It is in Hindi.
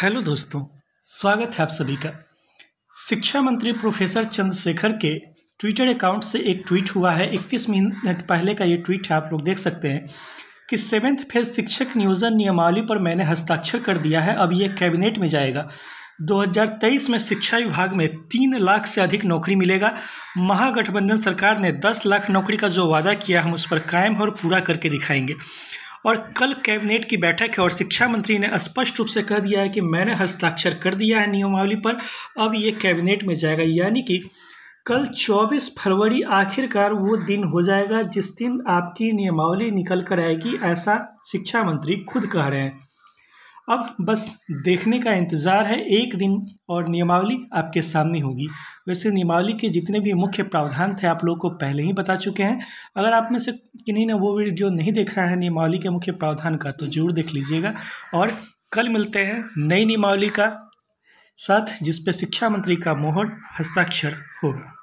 हेलो दोस्तों स्वागत है आप सभी का शिक्षा मंत्री प्रोफेसर चंद्रशेखर के ट्विटर अकाउंट से एक ट्वीट हुआ है 31 मिनट पहले का ये ट्वीट है आप लोग देख सकते हैं कि सेवेंथ फेज शिक्षक नियोजन नियमावली पर मैंने हस्ताक्षर कर दिया है अब ये कैबिनेट में जाएगा 2023 में शिक्षा विभाग में तीन लाख से अधिक नौकरी मिलेगा महागठबंधन सरकार ने दस लाख नौकरी का जो वादा किया हम उस पर कायम और पूरा करके दिखाएंगे और कल कैबिनेट की बैठक है और शिक्षा मंत्री ने स्पष्ट रूप से कह दिया है कि मैंने हस्ताक्षर कर दिया है नियमावली पर अब ये कैबिनेट में जाएगा यानी कि कल 24 फरवरी आखिरकार वो दिन हो जाएगा जिस दिन आपकी नियमावली निकल कर आएगी ऐसा शिक्षा मंत्री खुद कह रहे हैं अब बस देखने का इंतज़ार है एक दिन और नियमावली आपके सामने होगी वैसे नियमावली के जितने भी मुख्य प्रावधान थे आप लोगों को पहले ही बता चुके हैं अगर आप में से किन्हीं ने वो वीडियो नहीं देखा है नियमावली के मुख्य प्रावधान का तो जरूर देख लीजिएगा और कल मिलते हैं नई नियमावली का साथ जिसपे शिक्षा मंत्री का मोहर हस्ताक्षर होगा